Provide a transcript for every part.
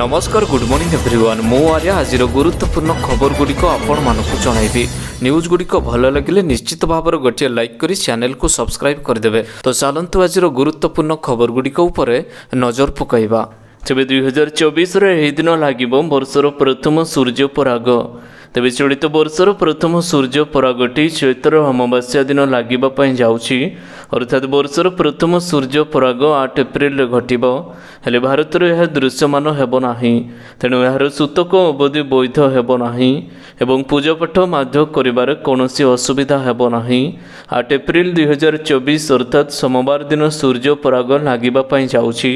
ନମସ୍କାର good morning everyone ମୁଁ ଆର୍ଯ୍ୟ ଆଜିର ଗୁରୁତ୍ୱପୂର୍ଣ୍ଣ ଖବରଗୁଡ଼ିକ ଆପଣମାନଙ୍କୁ ଜଣାଇବି ନ୍ୟୁଜ୍ଗୁଡ଼ିକ ଭଲ ଲାଗିଲେ ନିଶ୍ଚିତ ଭାବରେ ଗୋଟିଏ ଲାଇକ୍ କରି ଚ୍ୟାନେଲ୍କୁ ସବସ୍କ୍ରାଇବ୍ କରିଦେବେ ତ ଚାଲନ୍ତୁ ଆଜିର ଗୁରୁତ୍ୱପୂର୍ଣ୍ଣ ଖବରଗୁଡ଼ିକ ଉପରେ ନଜର ପକାଇବା ତେବେ ଦୁଇହଜାର ଚବିଶରେ ଏହି ଦିନ ଲାଗିବ ବର୍ଷର ପ୍ରଥମ ସୂର୍ଯ୍ୟପରାଗ ତେବେ ଚଳିତ ବର୍ଷର ପ୍ରଥମ ସୂର୍ଯ୍ୟ ପରାଗଟି ଚୈତ୍ର ଅମାବାସ୍ୟା ଦିନ ଲାଗିବା ପାଇଁ ଯାଉଛି ଅର୍ଥାତ୍ ବର୍ଷର ପ୍ରଥମ ସୂର୍ଯ୍ୟ ପରାଗ ଆଠ ଏପ୍ରିଲରେ ଘଟିବ ହେଲେ ଭାରତରେ ଏହା ଦୃଶ୍ୟମାନ ହେବ ନାହିଁ ତେଣୁ ଏହାର ସୂତକ ଅବଧି ବୈଧ ହେବ ନାହିଁ ଏବଂ ପୂଜାପାଠ ମଧ୍ୟ କରିବାରେ କୌଣସି ଅସୁବିଧା ହେବ ନାହିଁ ଆଠ ଏପ୍ରିଲ ଦୁଇହଜାର ଚବିଶ ଅର୍ଥାତ୍ ସୋମବାର ଦିନ ସୂର୍ଯ୍ୟ ପରାଗ ଲାଗିବା ପାଇଁ ଯାଉଛି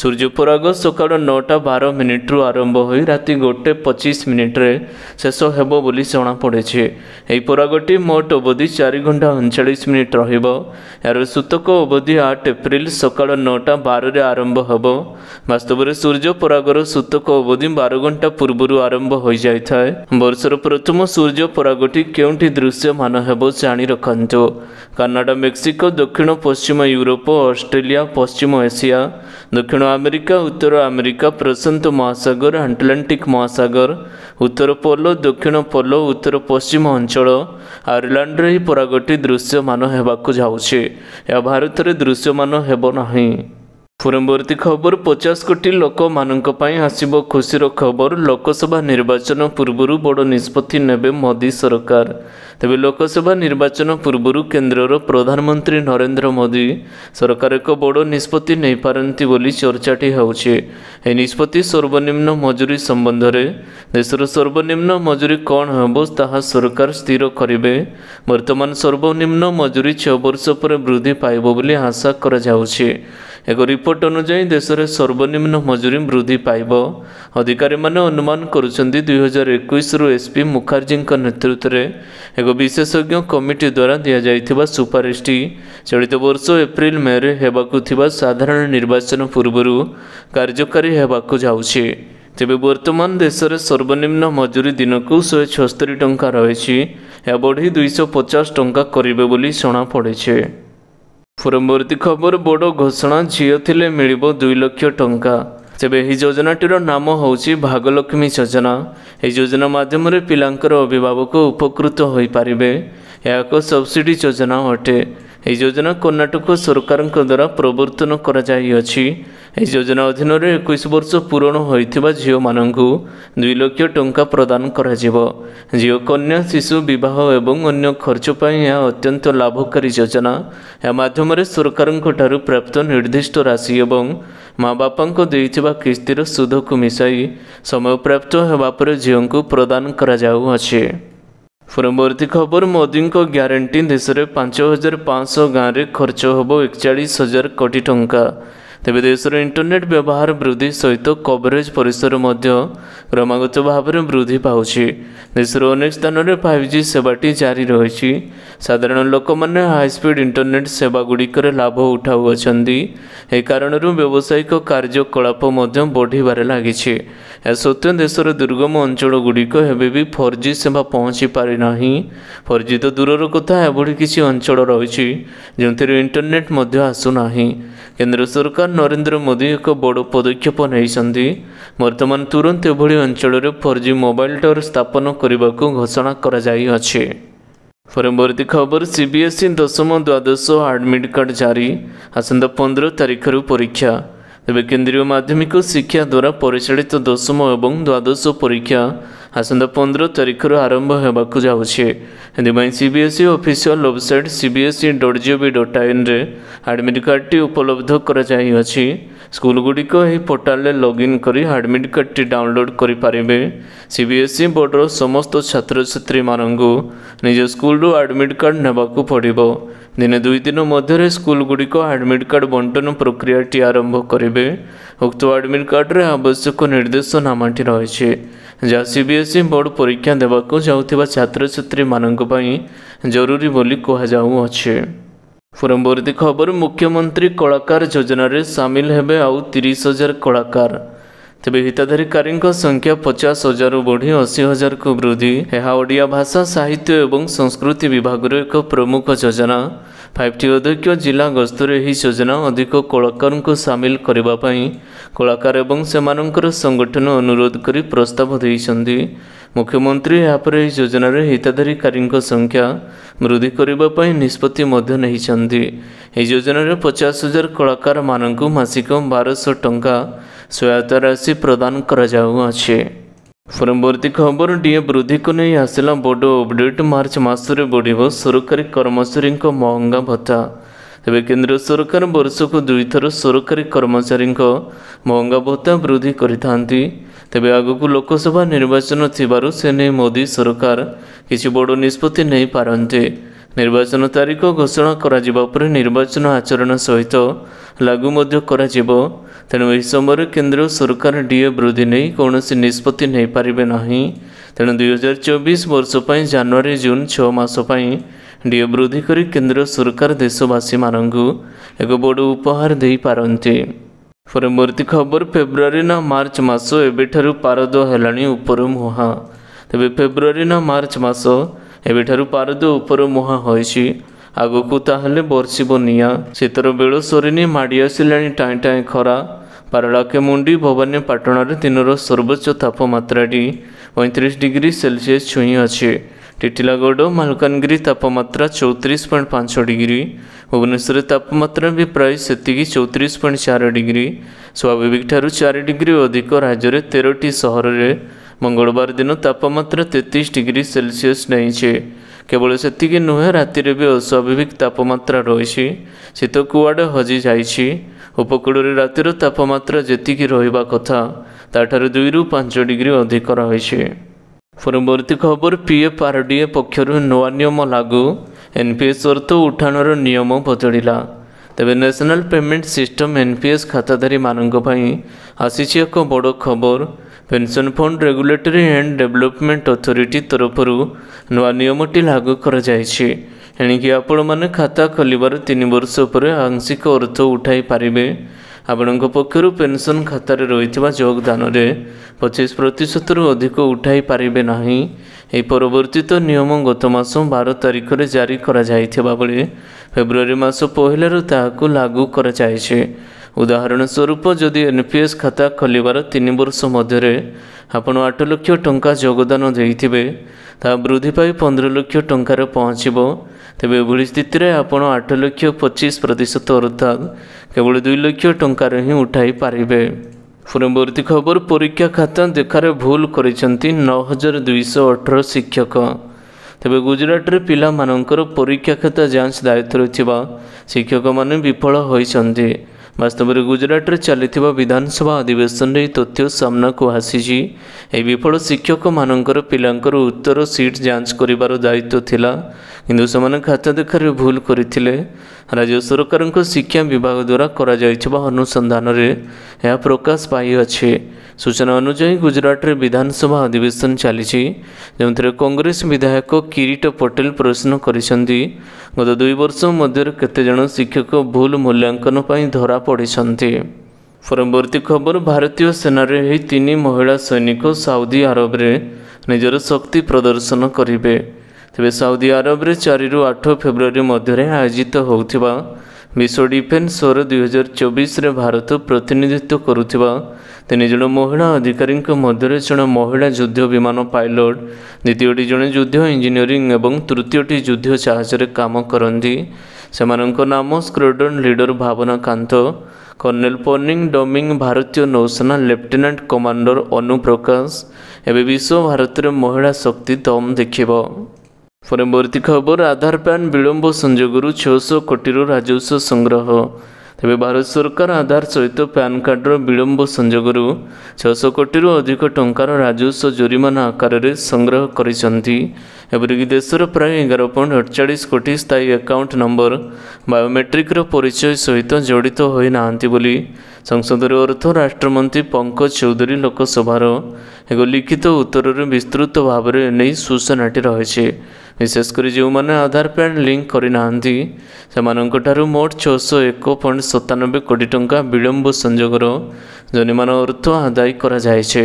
ସୂର୍ଯ୍ୟ ପରାଗ ସକାଳ ନଅଟା ବାର ମିନିଟ୍ରୁ ଆରମ୍ଭ ହୋଇ ରାତି ଗୋଟେ ପଚିଶ ମିନିଟ୍ରେ ଶେଷ ହେବ ବୋଲି ଜଣାପଡ଼ିଛି ଏହି ପରାଗଟି ମୋଟ ଅବଧି ଚାରି ଘଣ୍ଟା ଅଣଚାଳିଶ ମିନିଟ୍ ରହିବ ଏହାର ସୂତକ ଅବଧି ଆଠ ଏପ୍ରିଲ ସକାଳ ନଅଟା ବାରରେ ଆରମ୍ଭ ହେବ ବାସ୍ତବରେ ସୂର୍ଯ୍ୟ ପରାଗର ସୂତକ ଅବଧି ବାର ଘଣ୍ଟା ପୂର୍ବରୁ ଆରମ୍ଭ ହୋଇଯାଇଥାଏ ବର୍ଷର ପ୍ରଥମ ସୂର୍ଯ୍ୟ ପରାଗଟି କେଉଁଠି ଦୃଶ୍ୟମାନ ହେବ ଜାଣି ରଖନ୍ତୁ କାନାଡ଼ା ମେକ୍ସିକୋ ଦକ୍ଷିଣ ପଶ୍ଚିମ ୟୁରୋପ ଅଷ୍ଟ୍ରେଲିଆ ପଶ୍ଚିମ ଏସିଆ ଦକ୍ଷିଣ ଆମେରିକା ଉତ୍ତର ଆମେରିକା ପ୍ରଶାନ୍ତ ମହାସାଗର ଆଟଲାଣ୍ଟିକ୍ ମହାସାଗର ଉତ୍ତର ପୋଲ ଦକ୍ଷିଣ ପୋଲ ଉତ୍ତର ପଶ୍ଚିମ ଅଞ୍ଚଳ ଆୟରଲାଣ୍ଡର ଏହି ପରାଗଟି ଦୃଶ୍ୟମାନ ହେବାକୁ ଯାଉଛି ଏହା ଭାରତରେ ଦୃଶ୍ୟମାନ ହେବ ନାହିଁ ପୂରବର୍ତ୍ତୀ ଖବର ପଚାଶ କୋଟି ଲୋକମାନଙ୍କ ପାଇଁ ଆସିବ ଖୁସିର ଖବର ଲୋକସଭା ନିର୍ବାଚନ ପୂର୍ବରୁ ବଡ଼ ନିଷ୍ପତ୍ତି ନେବେ ମୋଦି ସରକାର ତେବେ ଲୋକସଭା ନିର୍ବାଚନ ପୂର୍ବରୁ କେନ୍ଦ୍ରର ପ୍ରଧାନମନ୍ତ୍ରୀ ନରେନ୍ଦ୍ର ମୋଦି ସରକାର ଏକ ବଡ଼ ନିଷ୍ପତ୍ତି ନେଇପାରନ୍ତି ବୋଲି ଚର୍ଚ୍ଚାଟି ହେଉଛି ଏହି ନିଷ୍ପତ୍ତି ସର୍ବନିମ୍ନ ମଜୁରୀ ସମ୍ବନ୍ଧରେ ଦେଶର ସର୍ବନିମ୍ନ ମଜୁରୀ କ'ଣ ହେବ ତାହା ସରକାର ସ୍ଥିର କରିବେ ବର୍ତ୍ତମାନ ସର୍ବନିମ୍ନ ମଜୁରୀ ଛଅ ବର୍ଷ ପରେ ବୃଦ୍ଧି ପାଇବ ବୋଲି ଆଶା କରାଯାଉଛି ଏକ ରିପୋର୍ଟ ଅନୁଯାୟୀ ଦେଶରେ ସର୍ବନିମ୍ନ ମଜୁରୀ ବୃଦ୍ଧି ପାଇବ ଅଧିକାରୀମାନେ ଅନୁମାନ କରୁଛନ୍ତି ଦୁଇହଜାର ଏକୋଇଶରୁ ଏସ୍ପି ମୁଖାର୍ଜୀଙ୍କ ନେତୃତ୍ୱରେ ଏକ ବିଶେଷଜ୍ଞ କମିଟି ଦ୍ୱାରା ଦିଆଯାଇଥିବା ସୁପାରିଶଟି ଚଳିତ ବର୍ଷ ଏପ୍ରିଲ ମେରେ ହେବାକୁ ଥିବା ସାଧାରଣ ନିର୍ବାଚନ ପୂର୍ବରୁ କାର୍ଯ୍ୟକାରୀ ହେବାକୁ ଯାଉଛି ତେବେ ବର୍ତ୍ତମାନ ଦେଶରେ ସର୍ବନିମ୍ନ ମଜୁରୀ ଦିନକୁ ଶହେ ଛସ୍ତରୀ ଟଙ୍କା ରହିଛି ଏହା ବଢ଼ି ଦୁଇଶହ ପଚାଶ ଟଙ୍କା କରିବେ ବୋଲି ଜଣାପଡ଼ିଛି ପରବର୍ତ୍ତୀ ଖବର ବଡ଼ ଘୋଷଣା ଝିଅ ଥିଲେ ମିଳିବ ଦୁଇ ଲକ୍ଷ ଟଙ୍କା ତେବେ ଏହି ଯୋଜନାଟିର ନାମ ହେଉଛି ଭାଗଲକ୍ଷ୍ମୀ ଯୋଜନା ଏହି ଯୋଜନା ମାଧ୍ୟମରେ ପିଲାଙ୍କର ଅଭିଭାବକ ଉପକୃତ ହୋଇପାରିବେ ଏହା ଏକ ସବସିଡ଼ି ଯୋଜନା ଅଟେ ଏହି ଯୋଜନା କର୍ଣ୍ଣାଟକ ସରକାରଙ୍କ ଦ୍ୱାରା ପ୍ରବର୍ତ୍ତନ କରାଯାଇଅଛି ଏହି ଯୋଜନା ଅଧୀନରେ ଏକୋଇଶ ବର୍ଷ ପୂରଣ ହୋଇଥିବା ଝିଅମାନଙ୍କୁ ଦୁଇ ଲକ୍ଷ ଟଙ୍କା ପ୍ରଦାନ କରାଯିବ ଝିଅ କନ୍ୟା ଶିଶୁ ବିବାହ ଏବଂ ଅନ୍ୟ ଖର୍ଚ୍ଚ ପାଇଁ ଏହା ଅତ୍ୟନ୍ତ ଲାଭକାରୀ ଯୋଜନା ଏହା ମାଧ୍ୟମରେ ସରକାରଙ୍କଠାରୁ ପ୍ରାପ୍ତ ନିର୍ଦ୍ଦିଷ୍ଟ ରାଶି ଏବଂ ମା ବାପାଙ୍କ ଦେଇଥିବା କିସ୍ତିର ସୁଧକୁ ମିଶାଇ ସମୟ ପ୍ରାପ୍ତ ହେବା ପରେ ଝିଅଙ୍କୁ ପ୍ରଦାନ କରାଯାଉଅଛି ପରବର୍ତ୍ତୀ ଖବର ମୋଦିଙ୍କ ଗ୍ୟାରେଣ୍ଟି ଦେଶରେ ପାଞ୍ଚ ହଜାର ପାଞ୍ଚଶହ ଗାଁରେ ଖର୍ଚ୍ଚ ହେବ ଏକଚାଳିଶ ହଜାର କୋଟି ଟଙ୍କା ତେବେ ଦେଶର ଇଣ୍ଟରନେଟ୍ ବ୍ୟବହାର ବୃଦ୍ଧି ସହିତ କଭରେଜ୍ ପରିସର ମଧ୍ୟ କ୍ରମାଗତ ଭାବରେ ବୃଦ୍ଧି ପାଉଛି ଦେଶର ଅନେକ ସ୍ଥାନରେ ଫାଇଭ୍ ଜି ସେବାଟି ଜାରି ରହିଛି ସାଧାରଣ ଲୋକମାନେ ହାଇସ୍ପିଡ଼୍ ଇଣ୍ଟରନେଟ୍ ସେବାଗୁଡ଼ିକରେ ଲାଭ ଉଠାଉଅଛନ୍ତି ଏ କାରଣରୁ ବ୍ୟବସାୟିକ କାର୍ଯ୍ୟକଳାପ ମଧ୍ୟ ବଢ଼ିବାରେ ଲାଗିଛି ଏହା ସତ୍ତ୍ୱେ ଦେଶର ଦୁର୍ଗମ ଅଞ୍ଚଳଗୁଡ଼ିକ ଏବେ ବି ଫୋର୍ ଜି ସେବା ପହଞ୍ଚି ପାରିନାହିଁ ଫୋର୍ ଜି ତ ଦୂରର କଥା ଏଭଳି କିଛି ଅଞ୍ଚଳ ରହିଛି ଯେଉଁଥିରେ ଇଣ୍ଟରନେଟ୍ ମଧ୍ୟ ଆସୁନାହିଁ କେନ୍ଦ୍ର ସରକାର ନରେନ୍ଦ୍ର ମୋଦି ଏକ ବଡ଼ ପଦକ୍ଷେପ ନେଇଛନ୍ତି ବର୍ତ୍ତମାନ ତୁରନ୍ତ ଏଭଳି ଅଞ୍ଚଳରେ ଫୋର୍ ଜି ମୋବାଇଲ୍ ଟାୱାର ସ୍ଥାପନ କରିବାକୁ ଘୋଷଣା କରାଯାଇଅଛି ପରବର୍ତ୍ତୀ ଖବର ସିବିଏସ୍ଇ e ଦଶମ ଦ୍ୱାଦଶ ଆଡ଼ମିଟ୍ କାର୍ଡ଼ ଜାରି ଆସନ୍ତା ପନ୍ଦର ତାରିଖରୁ ପରୀକ୍ଷା ତେବେ କେନ୍ଦ୍ରୀୟ ମାଧ୍ୟମିକ ଶିକ୍ଷା ଦ୍ୱାରା ପରିଚାଳିତ ଦଶମ ଏବଂ ଦ୍ୱାଦଶ ପରୀକ୍ଷା ଆସନ୍ତା ପନ୍ଦର ତାରିଖରୁ ଆରମ୍ଭ ହେବାକୁ ଯାଉଛି ଏଥିପାଇଁ CBSE official website C B CBSE dot GOV dot ଆଇନ୍ରେ ଆଡ଼ମିଟ୍ କାର୍ଡ଼ଟି ଉପଲବ୍ଧ କରାଯାଇଅଛି ସ୍କୁଲଗୁଡ଼ିକ ଏହି ପୋର୍ଟାଲରେ ଲଗ୍ଇନ୍ କରି ଆଡ଼ମିଟ୍ କାର୍ଡ଼ଟି ଡାଉନଲୋଡ଼୍ କରିପାରିବେ ସି ବି ଏସ୍ ସିବିଏସ୍ଇ ବୋର୍ଡ଼ର ସମସ୍ତ ଛାତ୍ରଛାତ୍ରୀମାନଙ୍କୁ ନିଜ ସ୍କୁଲରୁ ଆଡ଼ମିଟ୍ କାର୍ଡ଼ ନେବାକୁ ପଡ଼ିବ ଦିନେ ଦୁଇ ଦିନ ମଧ୍ୟରେ ସ୍କୁଲଗୁଡ଼ିକ ଆଡ଼ମିଟ୍ କାର୍ଡ଼ ବଣ୍ଟନ ପ୍ରକ୍ରିୟାଟି ଆରମ୍ଭ କରିବେ ଉକ୍ତ ଆଡ଼ମିଟ୍ କାର୍ଡ଼ରେ ଆବଶ୍ୟକ ନିର୍ଦ୍ଦେଶନାମାଟି ରହିଛି ଯାହା ସି ବି ଏସ୍ ବୋର୍ଡ଼ ପରୀକ୍ଷା ଦେବାକୁ ଯାଉଥିବା ଛାତ୍ରଛାତ୍ରୀମାନଙ୍କ ପାଇଁ ଜରୁରୀ ବୋଲି କୁହାଯାଉଅଛି ପରବର୍ତ୍ତୀ ଖବର ମୁଖ୍ୟମନ୍ତ୍ରୀ କଳାକାର ଯୋଜନାରେ ସାମିଲ ହେବେ ଆଉ ତିରିଶ ହଜାର କଳାକାର ତେବେ ହିତାଧିକାରୀଙ୍କ ସଂଖ୍ୟା ପଚାଶ ହଜାରରୁ ବଢ଼ି ଅଶୀ ହଜାରକୁ ବୃଦ୍ଧି ଏହା ଓଡ଼ିଆ ଭାଷା ସାହିତ୍ୟ ଏବଂ ସଂସ୍କୃତି ବିଭାଗର ଏକ ପ୍ରମୁଖ ଯୋଜନା ଫାଇଭ୍ ଟି ଅଧ୍ୟକ୍ଷ ଜିଲ୍ଲା ଗସ୍ତରେ ଏହି ଯୋଜନା ଅଧିକ କଳାକାରଙ୍କୁ ସାମିଲ କରିବା ପାଇଁ କଳାକାର ଏବଂ ସେମାନଙ୍କର ସଂଗଠନ ଅନୁରୋଧ କରି ପ୍ରସ୍ତାବ ଦେଇଛନ୍ତି ମୁଖ୍ୟମନ୍ତ୍ରୀ ଏହାପରେ ଏହି ଯୋଜନାରେ ହିତାଧିକାରୀଙ୍କ ସଂଖ୍ୟା ବୃଦ୍ଧି କରିବା ପାଇଁ ନିଷ୍ପତ୍ତି ମଧ୍ୟ ନେଇଛନ୍ତି ଏହି ଯୋଜନାରେ ପଚାଶ ହଜାର କଳାକାରମାନଙ୍କୁ ମାସିକ ବାରଶହ ଟଙ୍କା ସହାୟତା ରାଶି ପ୍ରଦାନ କରାଯାଉଅଛି ପରବର୍ତ୍ତୀ ଖବର ଡିଏ ବୃଦ୍ଧିକୁ ନେଇ ଆସିଲା ବଡ଼ ଅପଡେଟ୍ ମାର୍ଚ୍ଚ ମାସରେ ବଢ଼ିବ ସରକାରୀ କର୍ମଚାରୀଙ୍କ ମହଙ୍ଗା ଭତ୍ତା ତେବେ କେନ୍ଦ୍ର ସରକାର ବର୍ଷକୁ ଦୁଇଥର ସରକାରୀ କର୍ମଚାରୀଙ୍କ ମହଙ୍ଗା ଭତ୍ତା ବୃଦ୍ଧି କରିଥାନ୍ତି ତେବେ ଆଗକୁ ଲୋକସଭା ନିର୍ବାଚନ ଥିବାରୁ ସେ ନେଇ ମୋଦି ସରକାର କିଛି ବଡ଼ ନିଷ୍ପତ୍ତି ନେଇପାରନ୍ତେ ନିର୍ବାଚନ ତାରିଖ ଘୋଷଣା କରାଯିବା ପରେ ନିର୍ବାଚନ ଆଚରଣ ସହିତ ଲାଗୁ ମଧ୍ୟ କରାଯିବ ତେଣୁ ଏହି ସମୟରେ କେନ୍ଦ୍ର ସରକାର ଡିଏ ବୃଦ୍ଧି ନେଇ କୌଣସି ନିଷ୍ପତ୍ତି ନେଇପାରିବେ ନାହିଁ ତେଣୁ ଦୁଇ ହଜାର ଚବିଶ ବର୍ଷ ପାଇଁ ଜାନୁଆରୀ ଜୁନ୍ ଛଅ ମାସ ପାଇଁ ଡିଏ ବୃଦ୍ଧି କରି କେନ୍ଦ୍ର ସରକାର ଦେଶବାସୀମାନଙ୍କୁ ଏକ ବଡ଼ ଉପହାର ଦେଇପାରନ୍ତି ପରବର୍ତ୍ତୀ ଖବର ଫେବୃଆରୀ ନା ମାର୍ଚ୍ଚ ମାସ ଏବେଠାରୁ ପାରଦ ହେଲାଣି ଉପର ମୁହାଁ ତେବେ ଫେବୃଆରୀ ନା ମାର୍ଚ୍ଚ ମାସ ଏବେଠାରୁ ପାରଦ ଉପର ମୁହାଁ ହୋଇଛି ଆଗକୁ ତାହେଲେ ବର୍ଷିବ ନିଆଁ ଶୀତର ବେଳ ସରିନି ମାଡ଼ି ଆସିଲାଣି ଟାଏଁ ଟାଏଁ ଖରା ପାରଳାକେମୁଣ୍ଡି ଭବାନୀ ପାଟଣାରେ ଦିନର ସର୍ବୋଚ୍ଚ ତାପମାତ୍ରାଟି ପଇଁତିରିଶ ଡିଗ୍ରୀ ସେଲସିୟସ୍ ଛୁଇଁ ଅଛି ଟିଟିଲାଗଡ଼ ମାଲକାନଗିରି ତାପମାତ୍ରା ଚଉତିରିଶ ପଏଣ୍ଟ ପାଞ୍ଚ ଡିଗ୍ରୀ ଭୁବନେଶ୍ୱରରେ ତାପମାତ୍ରା ବି ପ୍ରାୟ ସେତିକି ଚଉତିରିଶ ପଏଣ୍ଟ ଚାରି ଡିଗ୍ରୀ ସ୍ୱାଭାବିକ ଠାରୁ ଚାରି ଡିଗ୍ରୀ ଅଧିକ ରାଜ୍ୟରେ ତେରଟି ସହରରେ ମଙ୍ଗଳବାର ଦିନ ତାପମାତ୍ରା ତେତିଶ ଡିଗ୍ରୀ ସେଲସିୟସ୍ ନେଇଛି କେବଳ ସେତିକି ନୁହେଁ ରାତିରେ ବି ଅସ୍ୱାଭାବିକ ତାପମାତ୍ରା ରହିଛି ଶୀତ କୁଆଡ଼େ ହଜିଯାଇଛି ଉପକୂଳରେ ରାତିର ତାପମାତ୍ରା ଯେତିକି ରହିବା କଥା ତାଠାରୁ ଦୁଇରୁ ପାଞ୍ଚ ଡିଗ୍ରୀ ଅଧିକ ରହିଛି ପରବର୍ତ୍ତୀ ଖବର ପିଏଫ୍ ଆର୍ ଡି ଏ ପକ୍ଷରୁ ନୂଆ ନିୟମ ଲାଗୁ ଏନ୍ ପି ଏସ୍ ଅର୍ଥ ଉଠାଣର ନିୟମ ବଦଳିଲା ତେବେ national payment system N P S ଖାତାଧାରୀମାନଙ୍କ ପାଇଁ ଆସିଛି ଏକ ବଡ଼ ଖବର pension fund regulatory and development authority ତରଫରୁ ନୂଆ ନିୟମଟି ଲାଗୁ କରାଯାଇଛି ଏଣିକି ଆପଣମାନେ ଖାତା ଖୋଲିବାର ତିନି ବର୍ଷ ଉପରେ ଆଂଶିକ ଅର୍ଥ ଉଠାଇ ପାରିବେ ଆପଣଙ୍କ ପକ୍ଷରୁ ପେନ୍ସନ୍ ଖାତାରେ ରହିଥିବା ଯୋଗଦାନରେ ପଚିଶ ପ୍ରତିଶତରୁ ଅଧିକ ଉଠାଇ ପାରିବେ ନାହିଁ ଏହି ପରିବର୍ତ୍ତିତ ନିୟମ ଗତ ମାସ ବାର ତାରିଖରେ ଜାରି କରାଯାଇଥିବା ବେଳେ ଫେବୃଆରୀ ମାସ ପହିଲାରୁ ତାହାକୁ ଲାଗୁ କରାଯାଇଛି ଉଦାହରଣ ସ୍ୱରୂପ ଯଦି ଏନ୍ପିଏସ୍ ଖାତା ଖୋଲିବାର ତିନି ବର୍ଷ ମଧ୍ୟରେ ଆପଣ ଆଠ ଲକ୍ଷ ଟଙ୍କା ଯୋଗଦାନ ଦେଇଥିବେ ତାହା ବୃଦ୍ଧି ପାଇ ପନ୍ଦର ଲକ୍ଷ ଟଙ୍କାରେ ପହଞ୍ଚିବ ତେବେ ଏଭଳି ସ୍ଥିତିରେ ଆପଣ ଆଠ ଲକ୍ଷ ପଚିଶ ପ୍ରତିଶତ ଅର୍ଥାତ୍ କେବଳ ଦୁଇ ଲକ୍ଷ ଟଙ୍କାରେ ହିଁ ଉଠାଇ ପାରିବେ ପୂର୍ବବର୍ତ୍ତୀ ଖବର ପରୀକ୍ଷା ଖାତା ଦେଖାରେ ଭୁଲ କରିଛନ୍ତି ନଅ ହଜାର ଦୁଇଶହ ଅଠର ଶିକ୍ଷକ ତେବେ ଗୁଜୁରାଟରେ ପିଲାମାନଙ୍କର ପରୀକ୍ଷା ଖାତା ଯାଞ୍ଚ ଦାୟିତ୍ୱରେ ଥିବା ଶିକ୍ଷକମାନେ ବିଫଳ ହୋଇଛନ୍ତି ବାସ୍ତବରେ ଗୁଜୁରାଟରେ ଚାଲିଥିବା ବିଧାନସଭା ଅଧିବେଶନରେ ଏହି ତଥ୍ୟ ସାମ୍ନାକୁ ଆସିଛି ଏହି ବିଫଳ ଶିକ୍ଷକମାନଙ୍କର ପିଲାଙ୍କର ଉତ୍ତର ସିଟ୍ ଯାଞ୍ଚ କରିବାର ଦାୟିତ୍ୱ ଥିଲା କିନ୍ତୁ ସେମାନେ ଖାତା ଦେଖାରେ ଭୁଲ କରିଥିଲେ ରାଜ୍ୟ ସରକାରଙ୍କ ଶିକ୍ଷା ବିଭାଗ ଦ୍ୱାରା କରାଯାଇଥିବା ଅନୁସନ୍ଧାନରେ ଏହା ପ୍ରକାଶ ପାଇଅଛି ସୂଚନା ଅନୁଯାୟୀ ଗୁଜରାଟରେ ବିଧାନସଭା ଅଧିବେଶନ ଚାଲିଛି ଯେଉଁଥିରେ କଂଗ୍ରେସ ବିଧାୟକ କିରିଟ ପଟେଲ ପ୍ରଶ୍ନ କରିଛନ୍ତି ଗତ ଦୁଇ ବର୍ଷ ମଧ୍ୟରେ କେତେଜଣ ଶିକ୍ଷକ ଭୁଲ ମୂଲ୍ୟାଙ୍କନ ପାଇଁ ଧରା ପଡ଼ିଛନ୍ତି ପରବର୍ତ୍ତୀ ଖବର ଭାରତୀୟ ସେନାରେ ଏହି ତିନି ମହିଳା ସୈନିକ ସାଉଦି ଆରବରେ ନିଜର ଶକ୍ତି ପ୍ରଦର୍ଶନ କରିବେ ତେବେ ସାଉଦି ଆରବରେ ଚାରିରୁ ଆଠ ଫେବୃଆରୀ ମଧ୍ୟରେ ଆୟୋଜିତ ହେଉଥିବା ବିଶ୍ୱ ଡିଫେନ୍ସ ସୋର ଦୁଇହଜାର ଚବିଶରେ ଭାରତ ପ୍ରତିନିଧିତ୍ୱ କରୁଥିବା ତିନି ଜଣ ମହିଳା ଅଧିକାରୀଙ୍କ ମଧ୍ୟରେ ଜଣେ ମହିଳା ଯୁଦ୍ଧ ବିମାନ ପାଇଲଟ ଦ୍ୱିତୀୟଟି ଜଣେ ଯୁଦ୍ଧ ଇଞ୍ଜିନିୟରିଂ ଏବଂ ତୃତୀୟଟି ଯୁଦ୍ଧ ଜାହାଜରେ କାମ କରନ୍ତି ସେମାନଙ୍କ ନାମ squadron leader Bhawana Kanth colonel Ponung Doming ଭାରତୀୟ ନୌସେନା ଲେଫ୍ଟନାଣ୍ଟ କମାଣ୍ଡର ଅନୁପ୍ରକାଶ ଏବେ ବିଶ୍ୱ ଭାରତରେ ମହିଳା ଶକ୍ତି ଦମ୍ ଦେଖିବ ପରବର୍ତ୍ତୀ ଖବର ଆଧାର ପ୍ୟାନ୍ ବିଳମ୍ବ ସଂଯୋଗରୁ ଛଅଶହ କୋଟିରୁ ରାଜସ୍ୱ ସଂଗ୍ରହ ତେବେ ଭାରତ ସରକାର ଆଧାର ସହିତ ପ୍ୟାନ୍ କାର୍ଡ଼ର ବିଳମ୍ବ ସଂଯୋଗରୁ ଛଅଶହ କୋଟିରୁ ଅଧିକ ଟଙ୍କାର ରାଜସ୍ୱ ଜୋରିମାନା ଆକାରରେ ସଂଗ୍ରହ କରିଛନ୍ତି ଏପରିକି ଦେଶର ପ୍ରାୟ ଏଗାର ପଏଣ୍ଟ ଅଠଚାଳିଶ କୋଟି ସ୍ଥାୟୀ ଆକାଉଣ୍ଟ ନମ୍ବର ବାୟୋମେଟ୍ରିକ୍ର ପରିଚୟ ସହିତ ଜଡ଼ିତ ହୋଇନାହାନ୍ତି ବୋଲି ସଂସଦର ଅର୍ଥ ରାଷ୍ଟ୍ରମନ୍ତ୍ରୀ ପଙ୍କଜ ଚୌଧୁରୀ ଲୋକସଭାର ଏକ ଲିଖିତ ଉତ୍ତରରେ ବିସ୍ତୃତ ଭାବରେ ନେଇ ସୂଚନାଟି ରହିଛି ବିଶେଷ କରି ଯେଉଁମାନେ ଆଧାର ପ୍ୟାନ୍ ଲିଙ୍କ୍ କରିନାହାନ୍ତି ସେମାନଙ୍କଠାରୁ ମୋଟ ଛଅଶହ ଏକ ପଏଣ୍ଟ ସତାନବେ କୋଟି ଟଙ୍କା ବିଳମ୍ବ ସଂଯୋଗର ଜନିମାନ ଅର୍ଥ ଆଦାୟ କରାଯାଇଛି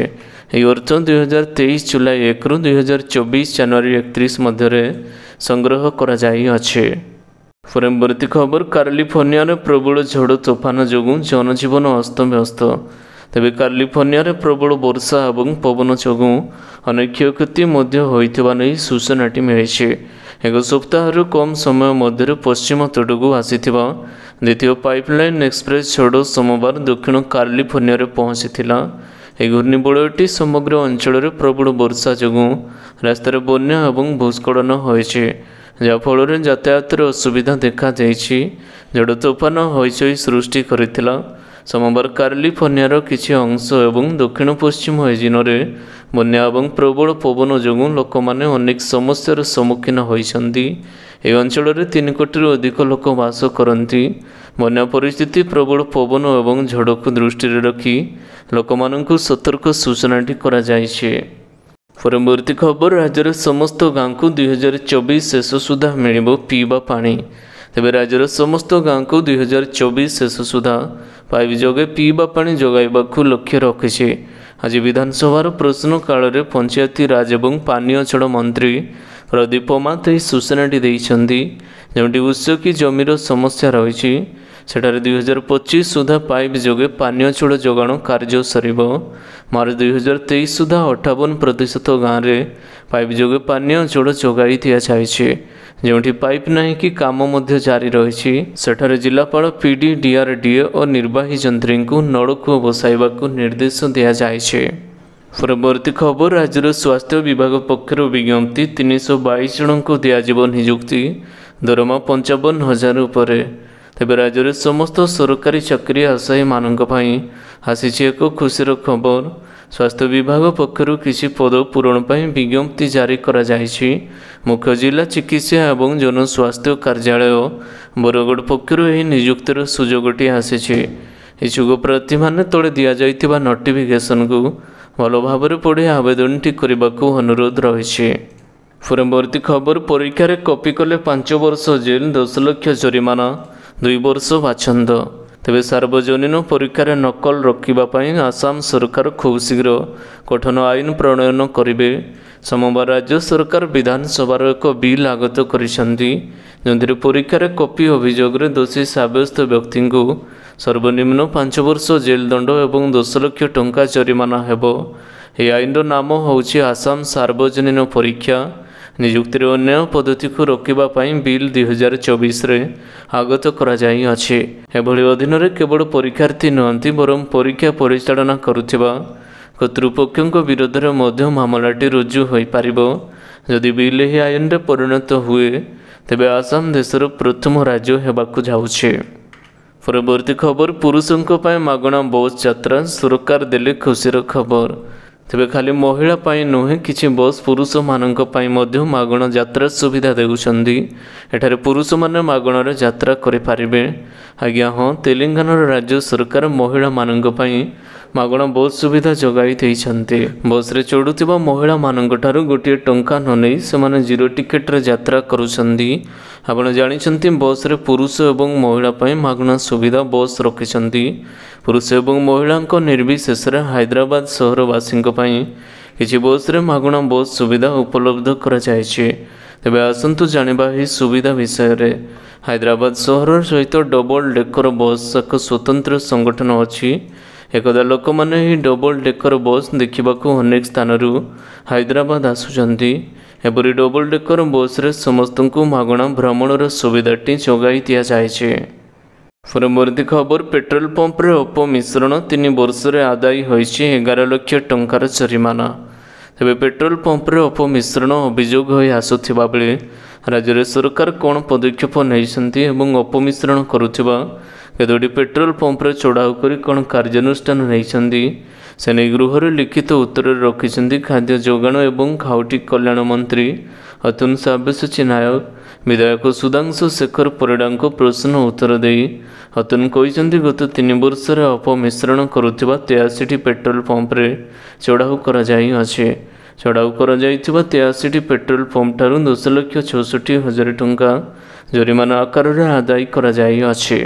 ଏହି ଅର୍ଥ ଦୁଇହଜାର ତେଇଶ ଜୁଲାଇ ଏକରୁ ଦୁଇହଜାର ଚବିଶ ଜାନୁଆରୀ ଏକତିରିଶ ମଧ୍ୟରେ ସଂଗ୍ରହ କରାଯାଇଅଛି ફોરેમ્બરતી ખબર કાલિફોર્નિયાને પ્રબળ ઝડ તોફાન જોગું જનજીવન અસ્તવ્યસ્ત ତେବେ କାଲିଫର୍ଣ୍ଣିଆରେ ପ୍ରବଳ ବର୍ଷା ଏବଂ ପବନ ଯୋଗୁଁ ଅନେକ କ୍ଷୟକ୍ଷତି ମଧ୍ୟ ହୋଇଥିବା ନେଇ ସୂଚନାଟି ମିଳିଛି ଏକ ସପ୍ତାହରୁ କମ୍ ସମୟ ମଧ୍ୟରେ ପଶ୍ଚିମ ତଟକୁ ଆସିଥିବା ଦ୍ୱିତୀୟ ପାଇପଲାଇନ୍ ଏକ୍ସପ୍ରେସ୍ ଝଡ଼ ସୋମବାର ଦକ୍ଷିଣ କାଲିଫର୍ଣ୍ଣିଆରେ ପହଞ୍ଚିଥିଲା ଏହି ଘୂର୍ଣ୍ଣିବଳୟଟି ସମଗ୍ର ଅଞ୍ଚଳରେ ପ୍ରବଳ ବର୍ଷା ଯୋଗୁଁ ରାସ୍ତାରେ ବନ୍ୟା ଏବଂ ଭୂସ୍ଖଳନ ହୋଇଛି ଯାହାଫଳରେ ଯାତାୟାତରେ ଅସୁବିଧା ଦେଖାଯାଇଛି ଝଡ଼ ତୋଫାନ ହଇଚଇ ସୃଷ୍ଟି କରିଥିଲା ସୋମବାର କାର୍ଲିଫର୍ଣ୍ଣିଆର କିଛି ଅଂଶ ଏବଂ ଦକ୍ଷିଣ ପଶ୍ଚିମ ଏଜିନରେ ବନ୍ୟା ଏବଂ ପ୍ରବଳ ପବନ ଯୋଗୁଁ ଲୋକମାନେ ଅନେକ ସମସ୍ୟାର ସମ୍ମୁଖୀନ ହୋଇଛନ୍ତି ଏହି ଅଞ୍ଚଳରେ ତିନି କୋଟିରୁ ଅଧିକ ଲୋକ ବାସ କରନ୍ତି ବନ୍ୟା ପରିସ୍ଥିତି ପ୍ରବଳ ପବନ ଏବଂ ଝଡ଼କୁ ଦୃଷ୍ଟିରେ ରଖି ଲୋକମାନଙ୍କୁ ସତର୍କ ସୂଚନାଟି କରାଯାଇଛି ପରବର୍ତ୍ତୀ ଖବର ରାଜ୍ୟର ସମସ୍ତ ଗାଁକୁ ଦୁଇ ହଜାର ଚବିଶ ଶେଷ ସୁଦ୍ଧା ମିଳିବ ପିଇବା ପାଣି ତେବେ ରାଜ୍ୟର ସମସ୍ତ ଗାଁକୁ ଦୁଇହଜାର ଚବିଶ ଶେଷ ସୁଦ୍ଧା ପାଇପ୍ ଯୋଗେ ପିଇବା ପାଣି ଯୋଗାଇବାକୁ ଲକ୍ଷ୍ୟ ରଖିଛି ଆଜି ବିଧାନସଭାର ପ୍ରଶ୍ନ ପ୍ରଶ୍ନକାଳରେ ପଞ୍ଚାୟତିରାଜ ଏବଂ ପାନୀୟ ଜଳ ମନ୍ତ୍ରୀ ପ୍ରଦୀପ ମାତ ଏହି ସୂଚନାଟି ଦେଇଛନ୍ତି ଯେଉଁଠି ଉତ୍ସକୀ ଜମିର ସମସ୍ୟା ରହିଛି ସେଠାରେ ଦୁଇହଜାର ପଚିଶ ସୁଦ୍ଧା ପାଇପ୍ ଯୋଗେ ପାନୀୟ ଜଳ ଯୋଗାଣ କାର୍ଯ୍ୟ ସରିବ ମାର୍ଚ୍ଚ ଦୁଇହଜାର ତେଇଶ ସୁଦ୍ଧା ଅଠାବନ ପ୍ରତିଶତ ଗାଁରେ ପାଇପ୍ ଯୋଗେ ପାନୀୟ ଜଳ ଯୋଗାଇ ଦିଆଯାଇଛି ଯେଉଁଠି ପାଇପ୍ ନାହିଁ କି କାମ ମଧ୍ୟ ଜାରି ରହିଛି ସେଠାରେ ଜିଲ୍ଲାପାଳ ପିଡି ଡିଆର୍ଡିଏ ଓ ନିର୍ବାହୀ ଯନ୍ତ୍ରୀଙ୍କୁ ନଳକୂଅ ବସାଇବାକୁ ନିର୍ଦ୍ଦେଶ ଦିଆଯାଇଛି ପରବର୍ତ୍ତୀ ଖବର ରାଜ୍ୟର ସ୍ୱାସ୍ଥ୍ୟ ବିଭାଗ ପକ୍ଷରୁ ବିଜ୍ଞପ୍ତି ତିନିଶହ ବାଇଶ ଜଣଙ୍କୁ ଦିଆଯିବ ନିଯୁକ୍ତି ଦରମା ପଞ୍ଚାବନ ହଜାର ଉପରେ ତେବେ ରାଜ୍ୟରେ ସମସ୍ତ ସରକାରୀ ଚାକିରି ଆଶାୟୀମାନଙ୍କ ପାଇଁ ଆସିଛି ଏକ ଖୁସିର ଖବର ସ୍ୱାସ୍ଥ୍ୟ ବିଭାଗ ପକ୍ଷରୁ କିଛି ପଦ ପୂରଣ ପାଇଁ ବିଜ୍ଞପ୍ତି ଜାରି କରାଯାଇଛି ମୁଖ୍ୟ ଜିଲ୍ଲା ଚିକିତ୍ସା ଏବଂ ଜନସ୍ୱାସ୍ଥ୍ୟ କାର୍ଯ୍ୟାଳୟ ବରଗଡ଼ ପକ୍ଷରୁ ଏହି ନିଯୁକ୍ତିର ସୁଯୋଗଟି ଆସିଛି ଇଚ୍ଛୁକ ପ୍ରାର୍ଥୀମାନେ ତଳେ ଦିଆଯାଇଥିବା ନୋଟିଫିକେସନକୁ ଭଲ ଭାବରେ ପଢ଼ି ଆବେଦନଟି କରିବାକୁ ଅନୁରୋଧ ରହିଛି ପରବର୍ତ୍ତୀ ଖବର ପରୀକ୍ଷାରେ କପି କଲେ ପାଞ୍ଚ ବର୍ଷ ଜେଲ୍ ଦଶ ଲକ୍ଷ ଜରିମାନା ଦୁଇବର୍ଷ ବାଛନ୍ତ ତେବେ ସାର୍ବଜନୀନ ପରୀକ୍ଷାରେ ନକଲ ରୋକିବା ପାଇଁ ଆସାମ ସରକାର ଖୁବ୍ ଶୀଘ୍ର କଠିନ ଆଇନ ପ୍ରଣୟନ କରିବେ ସୋମବାର ରାଜ୍ୟ ସରକାର ବିଧାନସଭାର ଏକ ବିଲ୍ ଆଗତ କରିଛନ୍ତି ଯେଉଁଥିରେ ପରୀକ୍ଷାରେ କପି ଅଭିଯୋଗରେ ଦୋଷୀ ସାବ୍ୟସ୍ତ ବ୍ୟକ୍ତିଙ୍କୁ ସର୍ବନିମ୍ନ ପାଞ୍ଚ ବର୍ଷ ଜେଲ୍ ଦଣ୍ଡ ଏବଂ ଦଶ ଲକ୍ଷ ଟଙ୍କା ଜରିମାନା ହେବ ଏହି ଆଇନର ନାମ ହେଉଛି ଆସାମ ସାର୍ବଜନୀନ ପରୀକ୍ଷା ନିଯୁକ୍ତିରେ ଅନ୍ୟ ପଦ୍ଧତିକୁ ରୋକିବା ପାଇଁ ବିଲ୍ ଦୁଇ ହଜାର ଚବିଶରେ ଆଗତ କରାଯାଇଅଛି ଏଭଳି ଅଧୀନରେ କେବଳ ପରୀକ୍ଷାର୍ଥୀ ନୁହନ୍ତି ବରଂ ପରୀକ୍ଷା ପରିଚାଳନା କରୁଥିବା କର୍ତ୍ତୃପକ୍ଷଙ୍କ ବିରୋଧରେ ମଧ୍ୟ ମାମଲାଟି ରୁଜୁ ହୋଇପାରିବ ଯଦି ବିଲ୍ ଏହି ଆଇନରେ ପରିଣତ ହୁଏ ତେବେ ଆସାମ ଦେଶର ପ୍ରଥମ ରାଜ୍ୟ ହେବାକୁ ଯାଉଛି ପରବର୍ତ୍ତୀ ଖବର ପୁରୁଷଙ୍କ ପାଇଁ ମାଗଣା ବସ୍ ଯାତ୍ରା ସରକାର ଦେଲେ ଖୁସିର ଖବର ତେବେ ଖାଲି ମହିଳା ପାଇଁ ନୁହେଁ କିଛି ବସ୍ ପୁରୁଷମାନଙ୍କ ପାଇଁ ମଧ୍ୟ ମାଗଣା ଯାତ୍ରା ସୁବିଧା ଦେଉଛନ୍ତି ଏଠାରେ ପୁରୁଷମାନେ ମାଗଣାରେ ଯାତ୍ରା କରିପାରିବେ ଆଜ୍ଞା ହଁ ତେଲେଙ୍ଗାନାର ରାଜ୍ୟ ସରକାର ମହିଳାମାନଙ୍କ ପାଇଁ ମାଗଣା ବସ୍ ସୁବିଧା ଯୋଗାଇ ଦେଇଛନ୍ତି ବସ୍ରେ ଚଢ଼ୁଥିବା ମହିଳାମାନଙ୍କଠାରୁ ଗୋଟିଏ ଟଙ୍କା ନ ନେଇ ସେମାନେ ଜିରୋ ଟିକେଟ୍ରେ ଯାତ୍ରା କରୁଛନ୍ତି ଆପଣ ଜାଣିଛନ୍ତି ବସ୍ରେ ପୁରୁଷ ଏବଂ ମହିଳା ପାଇଁ ମାଗଣା ସୁବିଧା ବସ୍ ରଖିଛନ୍ତି ପୁରୁଷ ଏବଂ ମହିଳାଙ୍କ ନିର୍ବିଶେଷରେ ହାଇଦ୍ରାବାଦ ସହରବାସୀଙ୍କ ପାଇଁ କିଛି ବସ୍ରେ ମାଗଣା ବସ୍ ସୁବିଧା ଉପଲବ୍ଧ କରାଯାଇଛି ତେବେ ଆସନ୍ତୁ ଜାଣିବା ଏହି ସୁବିଧା ବିଷୟରେ ହାଇଦ୍ରାବାଦ ସହର ସହିତ ଡବଲ୍ ଡେକର ବସ୍ ଏକ ସ୍ୱତନ୍ତ୍ର ସଂଗଠନ ଅଛି ଏକଦା ଲୋକମାନେ ଏହି ଡବଲ ଡେକର ବସ୍ ଦେଖିବାକୁ ଅନେକ ସ୍ଥାନରୁ ହାଇଦ୍ରାବାଦ ଆସୁଛନ୍ତି ଏପରି ଡବଲ ଡେକର ବସ୍ରେ ସମସ୍ତଙ୍କୁ ମାଗଣା ଭ୍ରମଣର ସୁବିଧାଟି ଯୋଗାଇ ଦିଆଯାଇଛି ପରବର୍ତ୍ତୀ ଖବର ପେଟ୍ରୋଲ ପମ୍ପରେ ଅପମିଶ୍ରଣ ତିନି ବର୍ଷରେ ଆଦାୟ ହୋଇଛି ଏଗାର ଲକ୍ଷ ଟଙ୍କାର ଜରିମାନା ତେବେ ପେଟ୍ରୋଲ ପମ୍ପରେ ଅପମିଶ୍ରଣ ଅଭିଯୋଗ ହୋଇ ଆସୁଥିବା ବେଳେ ରାଜ୍ୟରେ ସରକାର କ'ଣ ପଦକ୍ଷେପ ନେଇଛନ୍ତି ଏବଂ ଅପମିଶ୍ରଣ କରୁଥିବା କେତୋଟି ପେଟ୍ରୋଲ ପମ୍ପରେ ଚଢ଼ାଉ କରି କ'ଣ କାର୍ଯ୍ୟାନୁଷ୍ଠାନ ନେଇଛନ୍ତି ସେ ନେଇ ଗୃହରେ ଲିଖିତ ଉତ୍ତରରେ ରଖିଛନ୍ତି ଖାଦ୍ୟ ଯୋଗାଣ ଏବଂ ଖାଉଟି କଲ୍ୟାଣ ମନ୍ତ୍ରୀ ଅତନୁ ସାବ୍ୟସାଚୀ ନାୟକ ବିଧାୟକ ସୁଧାଂଶୁ ଶେଖର ପରିଡ଼ାଙ୍କ ପ୍ରଶ୍ନ ଉତ୍ତର ଦେଇ ହତନ କହିଛନ୍ତି ଗତ ତିନି ବର୍ଷରେ ଅପମିଶ୍ରଣ କରୁଥିବା ତେୟାଅଶୀଟି ପେଟ୍ରୋଲ ପମ୍ପରେ ଚଢ଼ାଉ କରାଯାଇଅଛି ଚଢ଼ାଉ କରାଯାଇଥିବା ତେୟାଅଶୀଟି ପେଟ୍ରୋଲ ପମ୍ପଠାରୁ ଦଶ ଲକ୍ଷ ଛଅଷଠି ହଜାର ଟଙ୍କା ଜରିମାନା ଆକାରରେ ଆଦାୟ କରାଯାଇଅଛି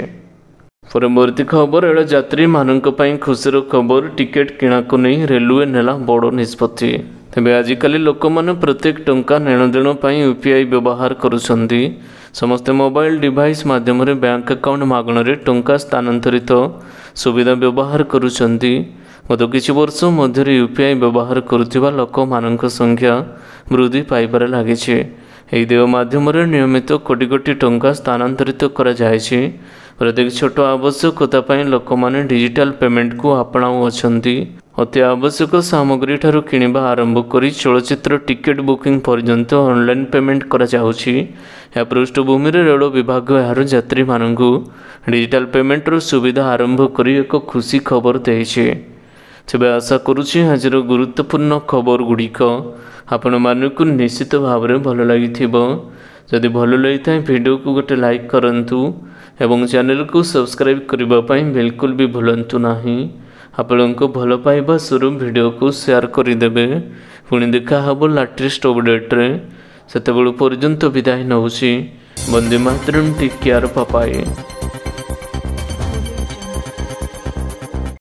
ପରେ ମୃତ୍ୟୁ ଖବର ଏଳ ଯାତ୍ରୀମାନଙ୍କ ପାଇଁ ଖୁସିର ଖବର ଟିକେଟ୍ କିଣାକୁ ନେଇ ରେଲୱେ ନେଲା ବଡ଼ ନିଷ୍ପତ୍ତି ତେବେ ଆଜିକାଲି ଲୋକମାନେ ପ୍ରତ୍ୟେକ ଟଙ୍କା ନେଣଦେଣ ପାଇଁ ୟୁ ପି ଆଇ ବ୍ୟବହାର କରୁଛନ୍ତି ସମସ୍ତେ ମୋବାଇଲ୍ ଡିଭାଇସ୍ ମାଧ୍ୟମରେ ବ୍ୟାଙ୍କ ଆକାଉଣ୍ଟ ମାଗଣାରେ ଟଙ୍କା ସ୍ଥାନାନ୍ତରିତ ସୁବିଧା ବ୍ୟବହାର କରୁଛନ୍ତି ଗତ କିଛି ବର୍ଷ ମଧ୍ୟରେ ୟୁ ପି ଆଇ ବ୍ୟବହାର କରୁଥିବା ଲୋକମାନଙ୍କ ସଂଖ୍ୟା ବୃଦ୍ଧି ପାଇବାରେ ଲାଗିଛି ଏହି ଦେୟ ମାଧ୍ୟମରେ ନିୟମିତ କୋଟି କୋଟି ଟଙ୍କା ସ୍ଥାନାନ୍ତରିତ କରାଯାଇଛି ପ୍ରତ୍ୟେକ ଛୋଟ ଆବଶ୍ୟକତା ପାଇଁ ଲୋକମାନେ ଡିଜିଟାଲ୍ ପେମେଣ୍ଟକୁ ଆପଣାଉଅଛନ୍ତି ଅତି ଆବଶ୍ୟକ ସାମଗ୍ରୀ ଠାରୁ କିଣିବା ଆରମ୍ଭ କରି ଚଳଚ୍ଚିତ୍ର ଟିକେଟ୍ ବୁକିଂ ପର୍ଯ୍ୟନ୍ତ ଅନଲାଇନ୍ ପେମେଣ୍ଟ କରାଯାଉଛି ଏହା ପୃଷ୍ଠଭୂମିରେ ରେଳ ବିଭାଗ ଏହାର ଯାତ୍ରୀମାନଙ୍କୁ ଡିଜିଟାଲ ପେମେଣ୍ଟର ସୁବିଧା ଆରମ୍ଭ କରି ଏକ ଖୁସି ଖବର ଦେଇଛି ତେବେ ଆଶା କରୁଛି ଆଜିର ଗୁରୁତ୍ୱପୂର୍ଣ୍ଣ ଖବର ଗୁଡ଼ିକ ଆପଣମାନଙ୍କୁ ନିଶ୍ଚିତ ଭାବରେ ଭଲ ଲାଗିଥିବ ଯଦି ଭଲ ଲାଗିଥାଏ ଭିଡ଼ିଓକୁ ଗୋଟେ ଲାଇକ୍ କରନ୍ତୁ ଏବଂ ଚ୍ୟାନେଲକୁ ସବସ୍କ୍ରାଇବ୍ କରିବା ପାଇଁ ବିଲକୁଲ ବି ଭୁଲନ୍ତୁ ନାହିଁ ଆପଣଙ୍କ ଭଲ ପାଇବା ସ୍ୱରୂପ ଭିଡ଼ିଓକୁ ସେୟାର କରିଦେବେ ପୁଣି ଦେଖାହେବ ଲାଟେଷ୍ଟ ଅପଡ଼େଟ୍ରେ ସେତେବେଳେ ପର୍ଯ୍ୟନ୍ତ ବିଦାୟ ନେଉଛି ବନ୍ଦେ ମାତରମ୍ ଟେକ୍ କେୟାର ପାପାଏ